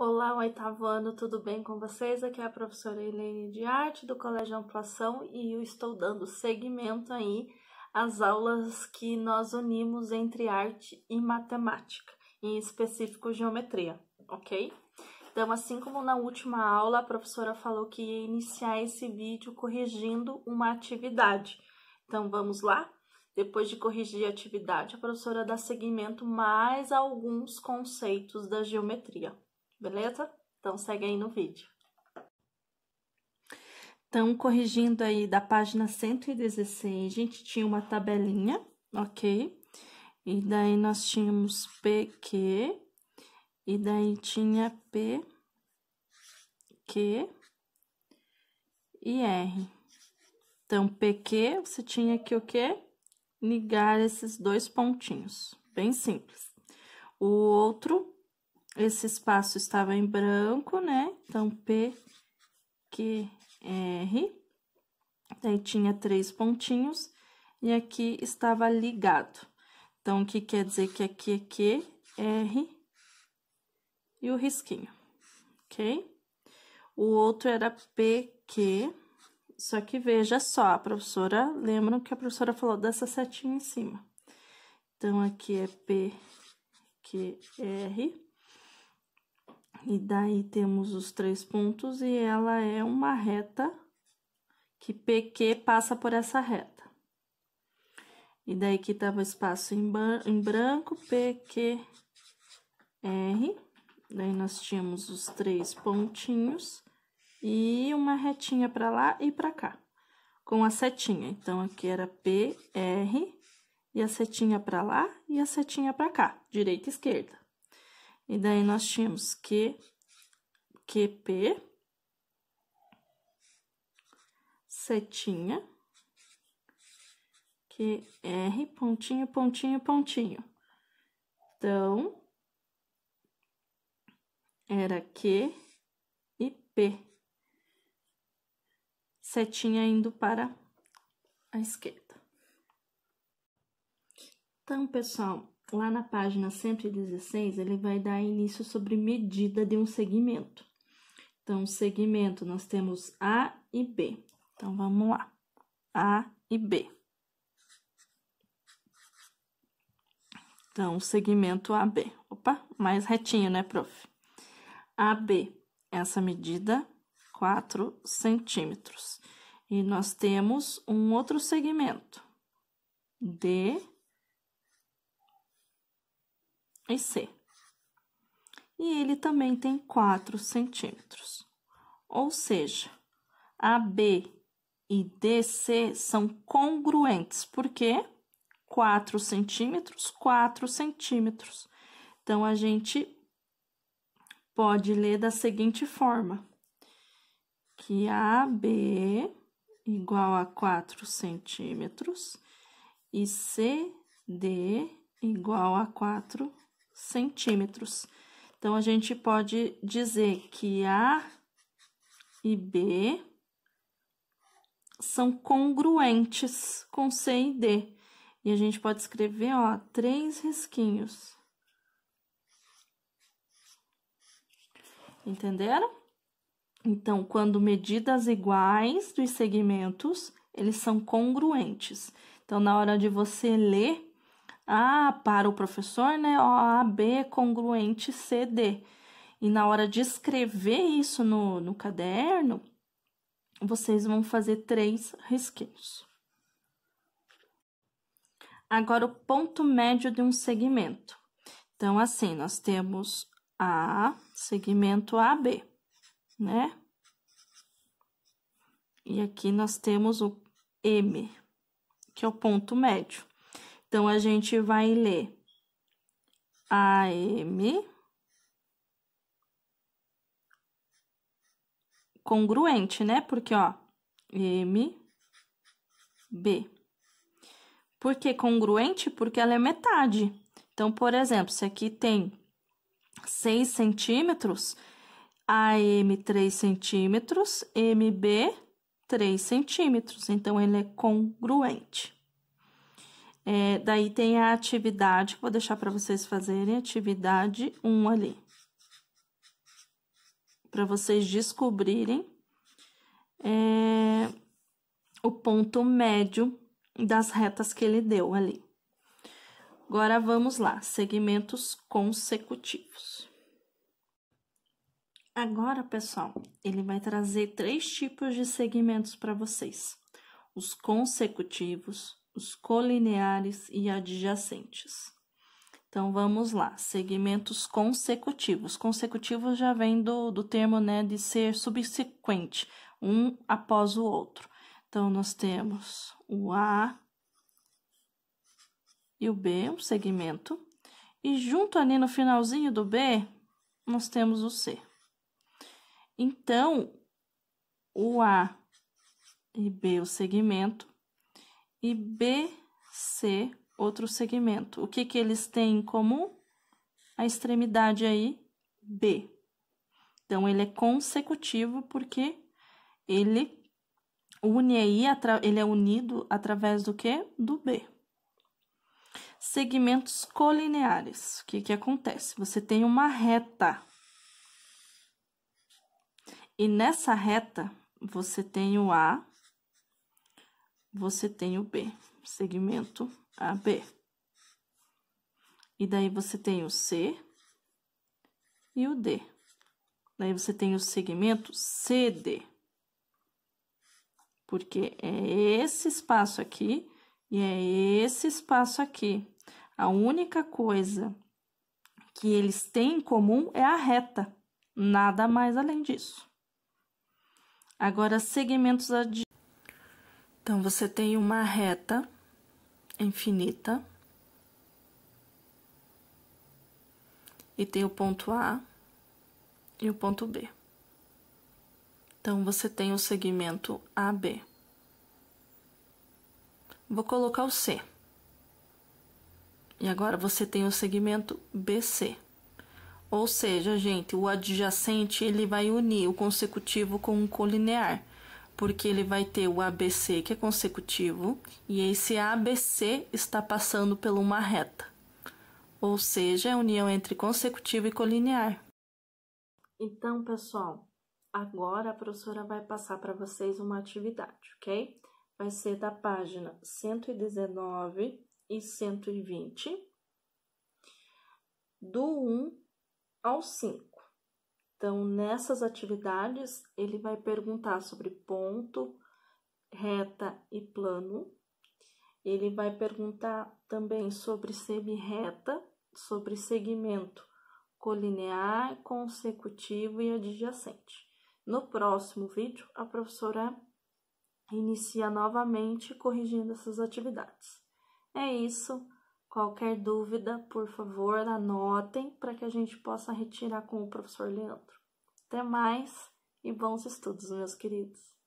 Olá, oitavo ano, tudo bem com vocês? Aqui é a professora Helene de Arte do Colégio Amplação e eu estou dando seguimento aí às aulas que nós unimos entre arte e matemática, em específico geometria, ok? Então, assim como na última aula, a professora falou que ia iniciar esse vídeo corrigindo uma atividade. Então, vamos lá? Depois de corrigir a atividade, a professora dá seguimento mais a alguns conceitos da geometria, beleza? Então segue aí no vídeo. Então, corrigindo aí da página 116, a gente tinha uma tabelinha, ok? E daí nós tínhamos PQ, e daí tinha P, Q e R. Então, PQ, você tinha que o quê? Ligar esses dois pontinhos, bem simples. O outro esse espaço estava em branco, né? Então, P, Q, R. aí tinha três pontinhos e aqui estava ligado. Então, o que quer dizer que aqui é Q, R e o risquinho, ok? O outro era PQ, só que veja só, a professora, lembram que a professora falou dessa setinha em cima. Então, aqui é PQR e daí temos os três pontos e ela é uma reta que PQ passa por essa reta. E daí aqui tava tá o espaço em, em branco, PQR. Daí nós tínhamos os três pontinhos e uma retinha para lá e para cá, com a setinha. Então aqui era PR e a setinha para lá e a setinha para cá, direita e esquerda. E daí nós tínhamos Q, QP, setinha, QR, pontinho, pontinho, pontinho. Então, era Q e P. Setinha indo para a esquerda. Então, pessoal, lá na página 116, ele vai dar início sobre medida de um segmento. Então, segmento, nós temos A e B. Então, vamos lá. A e B. Então, segmento AB. Opa, mais retinho, né, prof? AB, essa medida, 4 centímetros. E nós temos um outro segmento. D e C. E ele também tem 4 centímetros. Ou seja, AB e DC são congruentes, porque 4 centímetros, 4 centímetros. Então, a gente pode ler da seguinte forma: que AB igual a 4 centímetros e CD igual a 4 centímetros centímetros. Então, a gente pode dizer que A e B são congruentes com C e D. E a gente pode escrever, ó, três risquinhos. Entenderam? Então, quando medidas iguais dos segmentos, eles são congruentes. Então, na hora de você ler a para o professor, né? AB congruente CD. E na hora de escrever isso no, no caderno, vocês vão fazer três risquinhos. Agora, o ponto médio de um segmento. Então, assim, nós temos A, segmento AB, né? E aqui nós temos o M, que é o ponto médio. Então, a gente vai ler AM congruente, né? Porque, ó, M, B. Por que congruente? Porque ela é metade. Então, por exemplo, se aqui tem 6 centímetros, AM 3 centímetros, MB 3 centímetros. Então, ele é congruente. É, daí tem a atividade, vou deixar para vocês fazerem atividade 1 ali. Para vocês descobrirem é, o ponto médio das retas que ele deu ali. Agora vamos lá, segmentos consecutivos. Agora, pessoal, ele vai trazer três tipos de segmentos para vocês: os consecutivos, os colineares e adjacentes. Então, vamos lá, segmentos consecutivos. Consecutivos já vem do, do termo né, de ser subsequente, um após o outro. Então, nós temos o A e o B, um segmento. E junto ali no finalzinho do B, nós temos o C. Então, o A e B, o segmento, e BC, outro segmento. O que, que eles têm em comum? A extremidade aí, B. Então, ele é consecutivo porque ele une aí, ele é unido através do que? Do B. Segmentos colineares. O que, que acontece? Você tem uma reta. E nessa reta, você tem o A, você tem o B, segmento AB. E daí você tem o C e o D. Daí você tem o segmento CD. Porque é esse espaço aqui e é esse espaço aqui. A única coisa que eles têm em comum é a reta. Nada mais além disso. Agora, segmentos adjacentes. Então, você tem uma reta infinita e tem o ponto A e o ponto B. Então, você tem o segmento AB. Vou colocar o C. E agora você tem o segmento BC. Ou seja, gente, o adjacente ele vai unir o consecutivo com o colinear porque ele vai ter o ABC que é consecutivo e esse ABC está passando por uma reta, ou seja, é a união entre consecutivo e colinear. Então, pessoal, agora a professora vai passar para vocês uma atividade, ok? Vai ser da página 119 e 120, do 1 ao 5. Então, nessas atividades, ele vai perguntar sobre ponto, reta e plano. Ele vai perguntar também sobre semi-reta, sobre segmento colinear, consecutivo e adjacente. No próximo vídeo, a professora inicia novamente corrigindo essas atividades. É isso. Qualquer dúvida, por favor, anotem para que a gente possa retirar com o professor Leandro. Até mais e bons estudos, meus queridos.